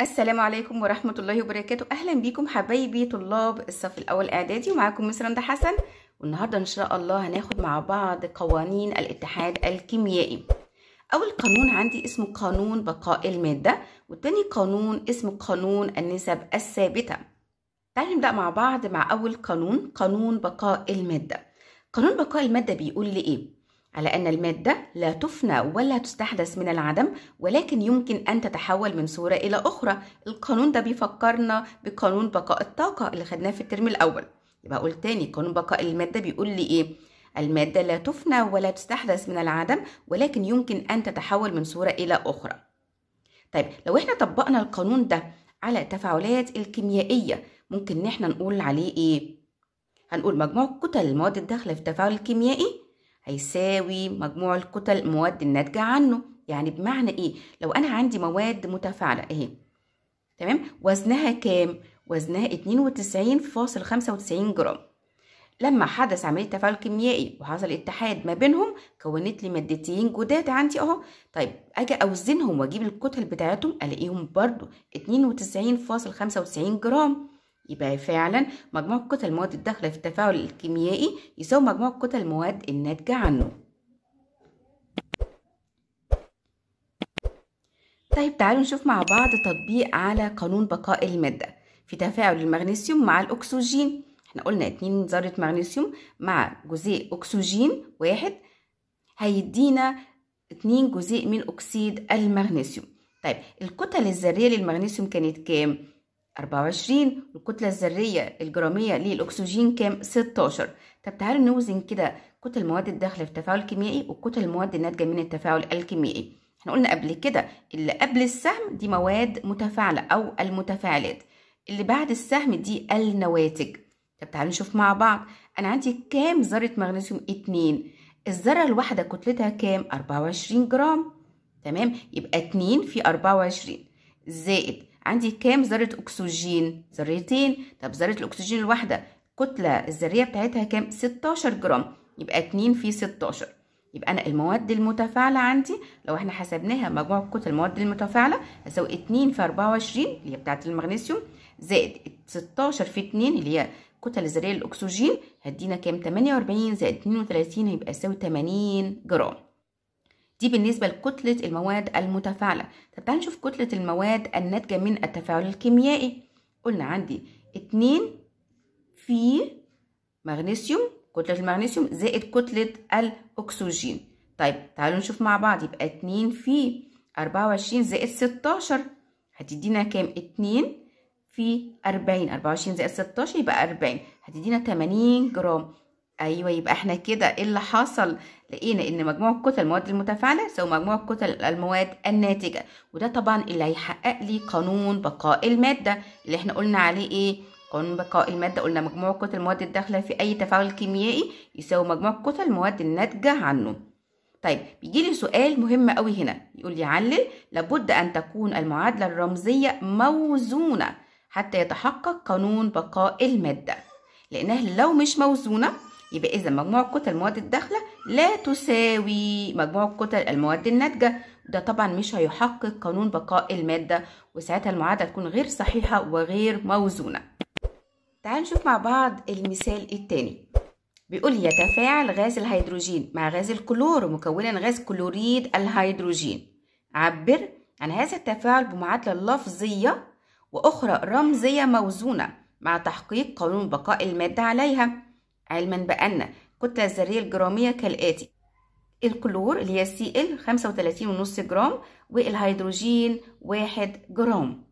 السلام عليكم ورحمة الله وبركاته أهلا بيكم حبايبي طلاب الصف الأول إعدادي ومعاكم مصر ده حسن والنهاردة إن شاء الله هناخد مع بعض قوانين الاتحاد الكيميائي أول قانون عندي اسمه قانون بقاء المادة والتاني قانون اسمه قانون النسب الثابتة تعالي نبدأ مع بعض مع أول قانون قانون بقاء المادة قانون بقاء المادة بيقول لي إيه؟ على أن المادة لا تفنى ولا تستحدث من العدم ولكن يمكن أن تتحول من صورة إلى أخرى القانون ده بيفكرنا بقانون بقاء الطاقة اللي خدناه في الترم الأول يبقى أقول تاني قانون بقاء المادة بيقول لي إيه المادة لا تفنى ولا تستحدث من العدم ولكن يمكن أن تتحول من صورة إلى أخرى طيب لو احنا طبقنا القانون ده على التفاعلات الكيميائية ممكن إن احنا نقول عليه إيه؟ هنقول مجموع كتل المواد الداخلة في التفاعل الكيميائي هيساوي مجموع الكتل المواد الناتجة عنه يعني بمعنى ايه لو انا عندي مواد متفاعلة اهي تمام وزنها كام وزنها 92.95 جرام لما حدث عملية تفاعل كيميائي وحصل اتحاد ما بينهم كونت لي مادتين جداد عندي اهو طيب اجي اوزنهم واجيب الكتل بتاعتهم الاقيهم برضو 92.95 جرام يبقى فعلا مجموع كتل المواد الداخلة في التفاعل الكيميائي يساوي مجموع كتل المواد الناتجة عنه طيب تعالوا نشوف مع بعض تطبيق على قانون بقاء المادة في تفاعل المغنيسيوم مع الأكسجين احنا قلنا اتنين ذرة مغنيسيوم مع جزيء أكسجين واحد هيدينا اتنين جزيء من أكسيد المغنيسيوم طيب الكتل الذرية للمغنيسيوم كانت كام؟ 24 الكتلة الذرية الجرامية للأكسجين كام؟ 16 طب تعالوا نوزن كده كتل المواد الداخلة في التفاعل الكيميائي وكتل المواد الناتجة من التفاعل الكيميائي احنا قلنا قبل كده اللي قبل السهم دي مواد متفاعلة أو المتفاعلات اللي بعد السهم دي النواتج طب تعالوا نشوف مع بعض أنا عندي كام ذرة مغنيسيوم؟ 2 الذرة الواحدة كتلتها كام؟ 24 جرام تمام يبقى 2 في 24 زائد عندي كام ذره اكسجين ذرتين طب ذره الاكسجين الواحده الكتله الذريه بتاعتها كام 16 جرام يبقى 2 في 16 يبقى انا المواد المتفاعله عندي لو احنا حسبناها مجموع كتل المواد المتفاعله هساوي 2 في 24 اللي هي بتاعه المغنيسيوم زائد 16 في 2 اللي هي الكتل الذريه للاكسجين هدينا كام 48 زائد 32 هيبقى يساوي 80 جرام دي بالنسبة لكتلة المواد المتفاعلة طب تعالى نشوف كتلة المواد الناتجة من التفاعل الكيميائي قلنا عندي اتنين في مغنيسيوم كتلة المغنيسيوم زائد كتلة الأكسجين طيب تعالوا نشوف مع بعض يبقى اتنين في أربعة وعشرين زائد ستاشر هتدينا كام اتنين في أربعين أربعة وعشرين زائد ستاشر يبقى أربعين هتدينا تمانين جرام أيوة يبقى احنا كده ايه اللي حصل لقينا ان مجموع كتل المواد المتفاعله يساوي مجموع كتل المواد الناتجه وده طبعا اللي هيحقق لي قانون بقاء الماده اللي احنا قلنا عليه ايه قانون بقاء الماده قلنا مجموع كتل المواد الداخله في اي تفاعل كيميائي يساوي مجموع كتل المواد الناتجه عنه طيب بيجي لي سؤال مهم قوي هنا يقول لي علل لابد ان تكون المعادله الرمزيه موزونه حتى يتحقق قانون بقاء الماده لانها لو مش موزونه يبقى اذا مجموع كتل المواد الداخله لا تساوي مجموع كتل المواد الناتجه ده طبعا مش هيحقق قانون بقاء الماده وساعتها المعادله تكون غير صحيحه وغير موزونه تعال نشوف مع بعض المثال الثاني بيقول يتفاعل غاز الهيدروجين مع غاز الكلور مكونا غاز كلوريد الهيدروجين عبر عن هذا التفاعل بمعادله لفظيه واخرى رمزيه موزونه مع تحقيق قانون بقاء الماده عليها علما بأن الكتلة الذرية الجرامية كالآتي الكلور اللي هي سي ال 35.5 جرام والهيدروجين 1 جرام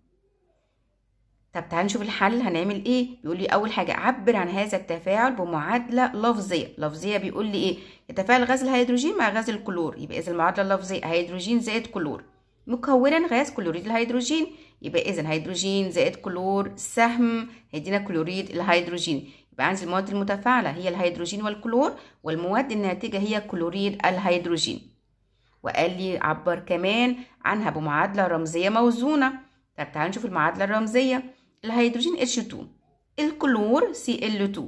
طب تعالى نشوف الحل هنعمل ايه بيقول لي اول حاجه عبر عن هذا التفاعل بمعادله لفظيه لفظيه بيقول لي ايه يتفاعل غاز الهيدروجين مع غاز الكلور يبقى اذا المعادله اللفظيه هيدروجين زائد كلور مكونا غاز كلوريد الهيدروجين يبقى اذا هيدروجين زائد كلور سهم هيدينا كلوريد الهيدروجين يبقى عندي المواد المتفاعلة هي الهيدروجين والكلور والمواد الناتجة هي كلوريد الهيدروجين وقال لي عبر كمان عنها بمعادلة رمزية موزونة طب تعالوا نشوف المعادلة الرمزية الهيدروجين H2 الكلور Cl2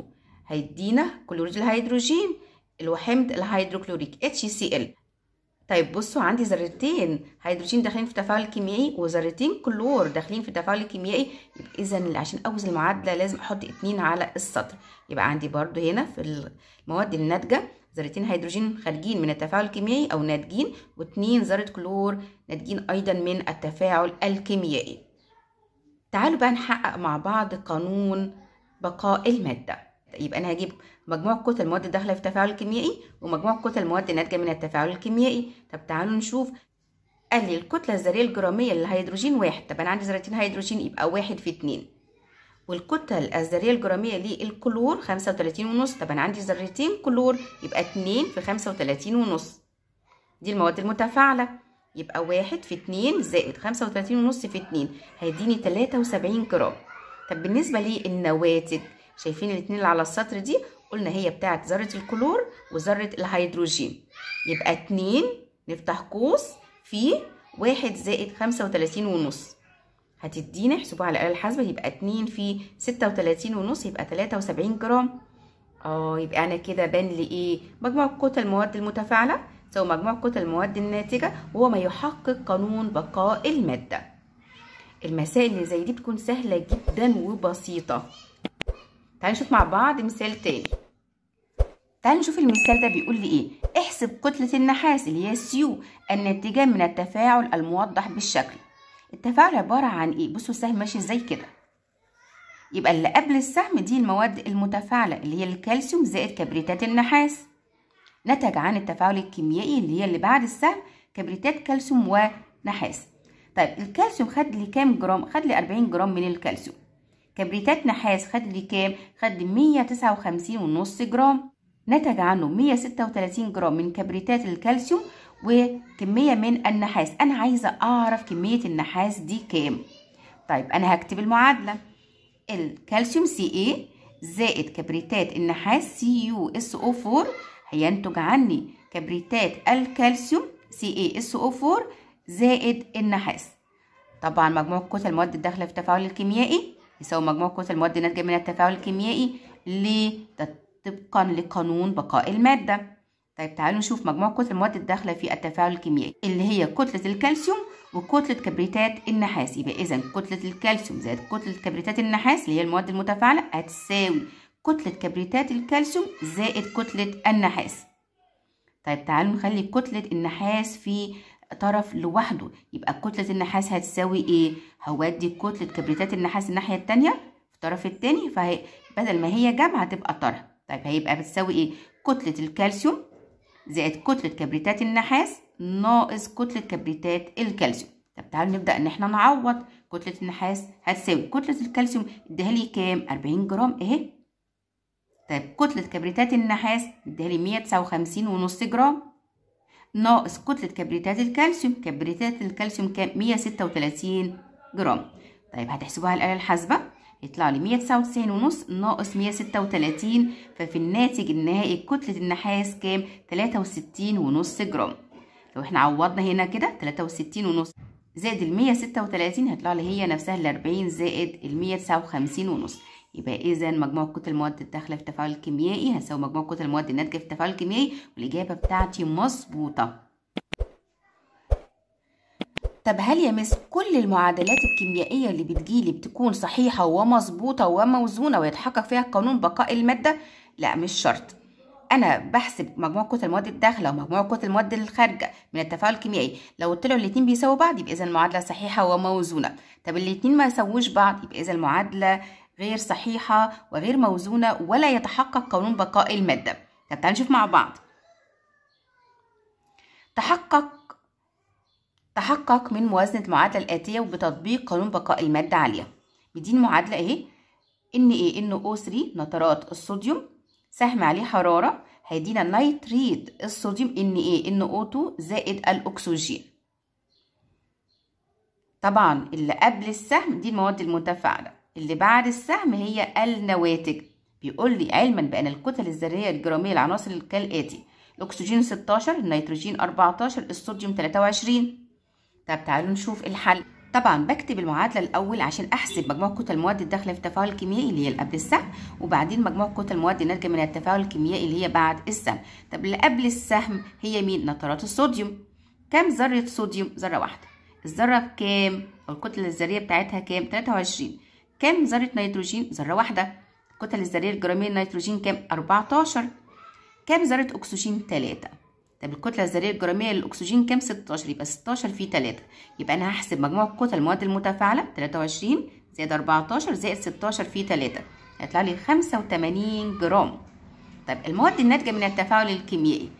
هيدينا كلوريد الهيدروجين الوحمض الهيدروكلوريك HCl طيب بصوا عندي ذرتين هيدروجين داخلين في تفاعل كيميائي وذرتين كلور داخلين في تفاعل كيميائي اذا عشان اوزن المعادله لازم احط اتنين على السطر يبقى عندي برضو هنا في المواد الناتجه ذرتين هيدروجين خارجين من التفاعل الكيميائي او ناتجين واتنين ذره كلور ناتجين ايضا من التفاعل الكيميائي تعالوا بقى نحقق مع بعض قانون بقاء الماده يبقى انا هجيب مجموع كتل المواد الداخله في التفاعل الكيميائي ومجموع كتل المواد الناتجه من التفاعل الكيميائي طب تعالوا نشوف قال لي الكتله الذريه الجراميه للهيدروجين واحد طب انا عندي ذرتين هيدروجين يبقى واحد في اتنين والكتل الذريه الجراميه للكلور خمسة وتلاتين ونص طب انا عندي ذرتين كلور يبقى اتنين في خمسة وتلاتين ونص دي المواد المتفاعله يبقى واحد في اتنين زائد خمسة وتلاتين ونص في اتنين هيديني تلاتة وسبعين جرام طب بالنسبه للنواتج شايفين الاتنين اللي على السطر دي قلنا هي بتاعت ذرة الكلور وذرة الهيدروجين يبقى اتنين نفتح قوس في واحد زائد خمسة وتلاتين ونص هتدينا احسبوها على الآلة الحاسبة يبقى اتنين في ستة وتلاتين ونص يبقى تلاتة وسبعين جرام اه يبقى أنا كده بان لي ايه مجموع كتل المواد المتفاعلة سواء مجموع كتل المواد الناتجة وهو ما يحقق قانون بقاء المادة المسائل اللي زي دي بتكون سهلة جدا وبسيطة تعالي نشوف مع بعض مثال تاني تعالي نشوف المثال ده بيقول لي ايه احسب كتلة النحاس اللي هي سيو الناتجة من التفاعل الموضح بالشكل التفاعل عبارة عن ايه بصوا السهم ماشي زي كده يبقى اللي قبل السهم دي المواد المتفاعلة اللي هي الكالسيوم زائد كبريتات النحاس نتج عن التفاعل الكيميائي اللي هي اللي بعد السهم كبريتات كالسيوم ونحاس طيب الكالسيوم خد لي كام جرام خد لي 40 جرام من الكالسيوم كبريتات نحاس خد لي كام خد 159.5 جرام نتج عنه 136 جرام من كبريتات الكالسيوم وكمية من النحاس أنا عايزة أعرف كمية النحاس دي كام طيب أنا هكتب المعادلة الكالسيوم سي اي زائد كبريتات النحاس سي يو اس او 4 هينتج عني كبريتات الكالسيوم سي اي اس او 4 زائد النحاس طبعا مجموع كتل المواد الداخله في التفاعل الكيميائي يساوي مجموع قوس المواد الناتجة من التفاعل الكيميائي ليه؟ طبقا لقانون بقاء المادة طيب تعالوا نشوف مجموع قوس المواد الداخلة في التفاعل الكيميائي اللي هي كتلة الكالسيوم وكتلة كبريتات النحاس يبقى إذا كتلة الكالسيوم زائد كتلة كبريتات النحاس اللي هي المواد المتفاعلة هتساوي كتلة كبريتات الكالسيوم زائد كتلة النحاس طيب تعالوا نخلي كتلة النحاس في طرف لوحده يبقى كتلة النحاس هتساوي ايه هودي كتلة كبريتات النحاس الناحية التانية في الطرف التاني فهي بدل ما هي جمع هتبقى طرح طيب هيبقى بتساوي ايه كتلة الكالسيوم زائد كتلة كبريتات النحاس ناقص كتلة كبريتات الكالسيوم طب تعالوا نبدأ ان احنا نعوض كتلة النحاس هتساوي كتلة الكالسيوم اديها لي كام 40 جرام اهي طيب كتلة كبريتات النحاس اديها لي 159.5 ونص جرام ناقص كتلة كبريتات الكالسيوم كبريتات الكالسيوم كام 136 جرام طيب هتحسبوها الآلة الحاسبة يطلع لي 199 ونص ناقص 136 ففي الناتج النهائي كتلة النحاس كام 63 ونص جرام لو احنا عوضنا هنا كده 63 ونص زائد ال 136 هيطلع لي هي نفسها ال 40 زائد ال 159 ونص يبقى اذا مجموع كتل المواد الداخله في التفاعل الكيميائي هساوي مجموع كتل المواد الناتجه في التفاعل الكيميائي والاجابه بتاعتي مظبوطه طب هل يا مس كل المعادلات الكيميائيه اللي بتجيلي بتكون صحيحه ومظبوطه وموزونه ويتحقق فيها قانون بقاء الماده لا مش شرط انا بحسب مجموع كتل المواد الداخله ومجموع كتل المواد الخارجه من التفاعل الكيميائي لو طلعوا الاثنين بيساووا بعض يبقى اذا المعادله صحيحه وموزونه طب الاثنين ما يساووش بعض يبقى اذا المعادله غير صحيحة وغير موزونة ولا يتحقق قانون بقاء المادة طب تعالوا نشوف مع بعض تحقق تحقق من موازنة المعادلة الآتية وبتطبيق قانون بقاء المادة عليها بدين المعادلة اهي ان ايه ان او 3 نترات الصوديوم سهم عليه حرارة هيدينا نيتريد الصوديوم ان ايه ان او 2 زائد الاكسجين طبعا اللي قبل السهم دي المواد المتفاعلة اللي بعد السهم هي النواتج بيقول لي علما بأن الكتل الذرية الجرامية للعناصر كالآتي الأكسجين 16 النيتروجين 14 الصوديوم 23 طب تعالوا نشوف الحل طبعا بكتب المعادله الاول عشان احسب مجموع كتل المواد الداخله في التفاعل الكيميائي اللي هي قبل السهم وبعدين مجموع كتل المواد الناتجه من التفاعل الكيميائي اللي هي بعد السهم طب اللي قبل السهم هي مين نترات الصوديوم كام ذره صوديوم ذره واحده الذره بكام الكتله الذريه بتاعتها كام 23 كم ذرة نيتروجين ذرة واحدة الكتل الذرية الجرامية للنيتروجين كام 14 كم ذرة أكسجين 3 طب الكتلة الذرية الجرامية للأكسجين كام 16 يبقى 16 في 3 يبقى أنا هحسب مجموع كتل المواد المتفاعلة 23 زائد 14 زائد 16 في 3 هيطلع لي 85 جرام طب المواد الناتجة من التفاعل الكيميائي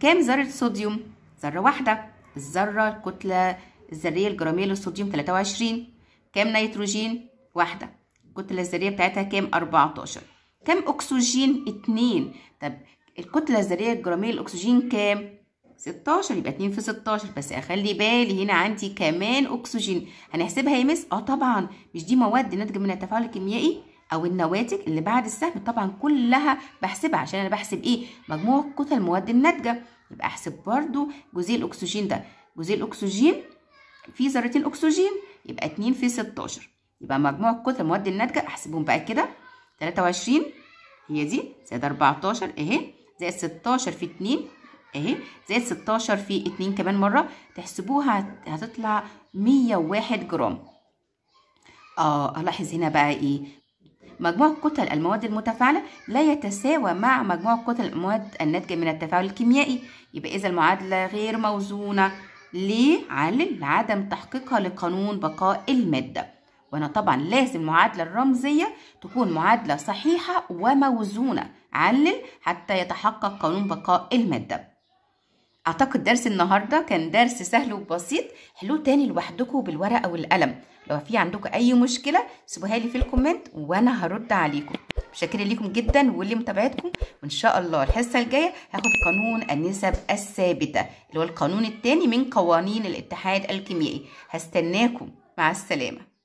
كام ذرة صوديوم ذرة واحدة الذرة الكتلة الذرية الجرامية للصوديوم 23 كام نيتروجين واحدة الكتلة الذرية بتاعتها كام 14 كام أكسجين 2 طب الكتلة الذرية الجرامية الأكسجين كام 16 يبقى 2 في 16 بس اخلي بالي هنا عندي كمان اكسجين هنحسبها يمس اه طبعا مش دي مواد ناتجه من التفاعل الكيميائي او النواتج اللي بعد السهم طبعا كلها بحسبها عشان انا بحسب ايه مجموع كتل المواد الناتجه يبقى احسب برضو جزيء الاكسجين ده جزيء الاكسجين في ذرتين اكسجين يبقى 2 في 16 يبقى مجموع كتل المواد الناتجه احسبهم بقى كده 23 هي دي زائد 14 اهي زائد 16 في 2 اهي زائد 16 في 2 كمان مره تحسبوها هتطلع 101 جرام اه الاحظ هنا بقى ايه مجموع كتل المواد المتفاعله لا يتساوى مع مجموع كتل المواد الناتجه من التفاعل الكيميائي يبقى اذا المعادله غير موزونه ليه علل لعدم تحقيقها لقانون بقاء الماده وانا طبعا لازم المعادله الرمزيه تكون معادله صحيحه وموزونه علل حتى يتحقق قانون بقاء الماده اعتقد درس النهارده كان درس سهل وبسيط حلوه تاني لوحدكم بالورقه والقلم لو في عندكم اي مشكله سيبوها لي في الكومنت وانا هرد عليكم شاكره ليكم جدا ولمتابعتكم وان شاء الله الحصه الجايه هاخد قانون النسب الثابته اللي هو القانون الثاني من قوانين الاتحاد الكيميائي هستناكم مع السلامه